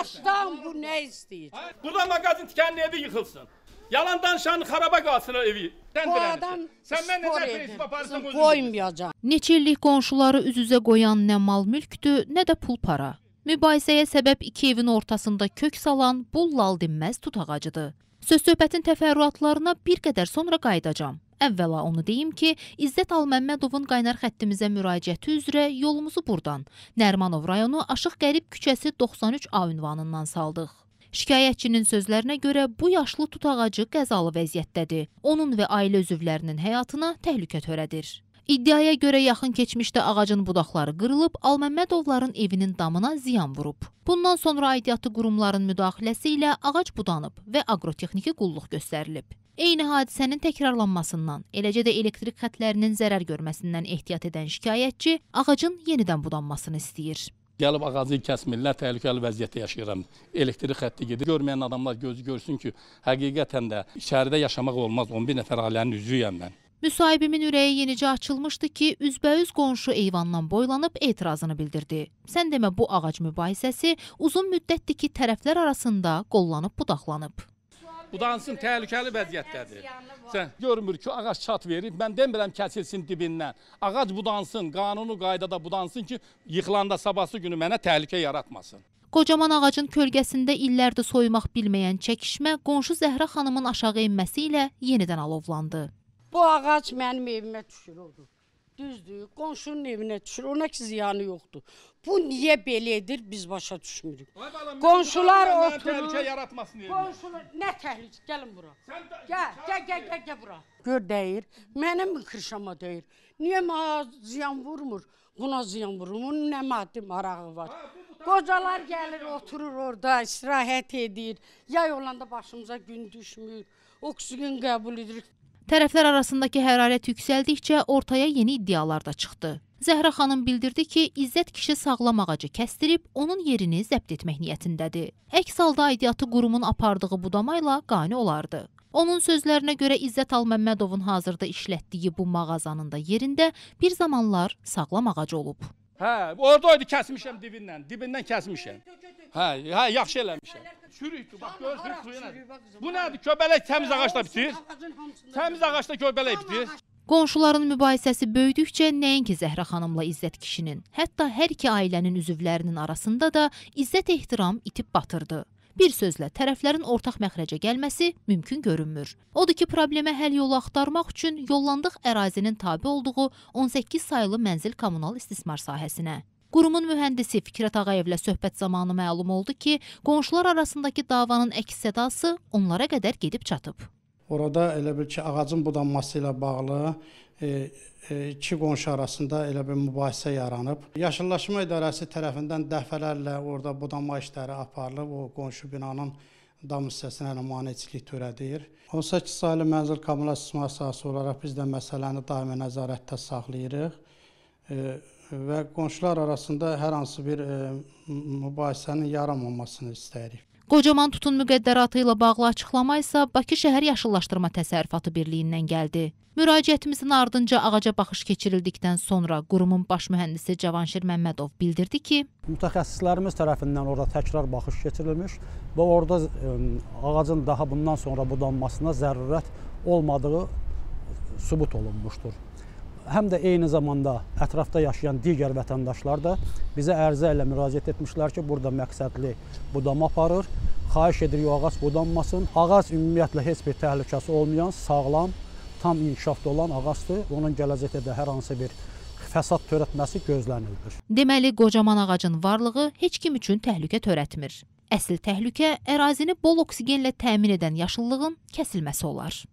Daşdan bu nə istəyir? Burada mağazin tikənin evi yıxılsın. Yalan danışanın xaraba qalsın evi. Sən bu adam Sən mənlə nə prinsip aparırsan özün. Qoymayacaq. Neçə illik qonşuları üz-üzə qoyan nə mal mülkdür, nə də pul para. Mübahisəyə səbəb iki evin ortasında kök salan bu laldinməz tut ağacıdır. Söz söhbətin təfərrüatlarına bir qədər sonra qayıdacağam. Əvvəla onu deyim ki, İzzət Alməmmədovun qaynar xəttimizə müraciəti üzrə yolumuzu burdan, Nərmanov rayonu Aşıq Qərib küçəsi 93A ünvanından saldıq. Şikayətçinin sözlərinə görə bu yaşlı tut ağacı qəzalı vəziyyətdədir. Onun və ailə üzvlərinin həyatına təhlükə törədir. İddiaya görə yaxın keçmişdə ağacın budaqları qırılıb, Alməmmədovların evinin damına ziyan vurub. Bundan sonra aidiyyatı qurumların müdaxiləsi ilə ağac budanıb və aqrotexniki qulluq göstərilib eyni hadisənin təkrarlanmasından, eləcə də elektrik xətlərinin zərər görməsindən ehtiyat edən şikayətçi ağacın yenidən budanmasını istəyir. Gəlib ağacı kəsmirlər, təhlükəli vəziyyətdə yaşayıram. Elektrik xətti gedir. Görməyən adamlar gözü görsün ki, həqiqətən də şəhərdə yaşamaq olmaz. 11 nəfər ailənin üzvüyəm mən. Müsahibimin ürəyi yenicə açılmışdı ki, üzbəüz qonşu eyvandan boylanıb etirazını bildirdi. Sən demə bu ağac mübahisəsi uzun müddətdir ki, tərəflər arasında qollanıb budaqlanıb. Budansın təhlükəli vəziyyətdədir. Sən görmür ki, ağac çat verir. Mən demirəm kəsilsin dibindən. Ağac budansın, qanunu qaydada budansın ki, yıxılanda sabahsı günü mənə təhlükə yaratmasın. Qocaman ağacın kölgəsində illərdir soymaq bilməyən çəkişmə qonşu Zəhra xanımın aşağı enməsi ilə yenidən alovlandı. Bu ağac mənim evimə düşür odur. Düzdür, qonşunun evinə düşür, ona ki ziyanı yoxdur. Bu niyə belə edir, biz başa düşmürük. Qonşular oturur. Təhlükə yaratmasın evinə. Qonşular, nə təhlükə, gəlin bura. Sən gəl, gəl, gəl, gəl, gəl bura. Gör dəyir, mənim kırşama dəyir. Niyə mənə ziyan vurmur? Buna ziyan vurur, bunun nə maddi marağı var. Qocalar gəlir, oturur orada, istirahət edir. Yay olanda başımıza gün düşmür, oksigen qəbul edirik. Tərəflər arasındakı hərarət yüksəldikcə ortaya yeni iddialar da çıxdı. Zəhra xanım bildirdi ki, İzzət kişi sağlam ağacı kəstirib, onun yerini zəbt etmək niyyətindədir. Əks halda aidiyyatı qurumun apardığı budamayla qani olardı. Onun sözlərinə görə İzzət Alməmmədovun hazırda işlətdiyi bu mağazanın da yerində bir zamanlar sağlam ağacı olub. Hə, oradaydı kəsmişəm dibindən, dibindən kəsmişəm. Hə, hə, yaxşı eləmişəm. Çürükdür, bax gördün suyu nədir? Bu nədir? Köbələk təmiz ağacda bitir. Təmiz ağacda köbələk bitir. Qonşuların mübahisəsi böyüdükcə nəinki Zəhra xanımla İzzət kişinin, hətta hər iki ailənin üzvlərinin arasında da İzzət ehtiram itib batırdı. Bir sözlə, tərəflərin ortaq məxrəcə gəlməsi mümkün görünmür. Odur ki, problemə həll yolu axtarmaq üçün yollandıq ərazinin tabi olduğu 18 saylı mənzil kommunal istismar sahəsinə. Qurumun mühəndisi Fikrət Ağayevlə söhbət zamanı məlum oldu ki, qonşular arasındakı davanın əks sədası onlara qədər gedib çatıb. Orada elə bil ki, ağacın budanması ilə bağlı e, e, iki qonşu arasında elə bir mübahisə yaranıb. Yaşıllaşma İdarəsi tərəfindən dəfələrlə orada budanma işləri aparılıb, o qonşu binanın dam hissəsinə maneçilik törədir. 18 saylı mənzil kommunal sistem əsası olaraq biz də məsələni daimi nəzarətdə saxlayırıq e, və qonşular arasında hər hansı bir mübahisənin yaranmamasını istəyirik. Qocaman tutun müqəddəratı ilə bağlı açıqlama isə Bakı Şəhər Yaşıllaşdırma Təsərrüfatı Birliyindən gəldi. Müraciətimizin ardınca ağaca baxış keçirildikdən sonra qurumun baş mühəndisi Cavanşir Məmmədov bildirdi ki, mütəxəssislərimiz tərəfindən orada təkrar baxış keçirilmiş və orada ağacın daha bundan sonra budanmasına zərurət olmadığı sübut olunmuşdur həm də eyni zamanda ətrafda yaşayan digər vətəndaşlar da bizə ərizə ilə müraciət etmişlər ki, burada məqsədli budama aparır. Xahiş edirik o ağac budanmasın. Ağac ümumiyyətlə heç bir təhlükəsi olmayan, sağlam, tam inkişafda olan ağacdır. Onun gələcəkdə də hər hansı bir fəsad törətməsi gözlənilir. Deməli, qocaman ağacın varlığı heç kim üçün təhlükə törətmir. Əsl təhlükə ərazini bol oksigenlə təmin edən yaşıllığın kəsilməsi olar.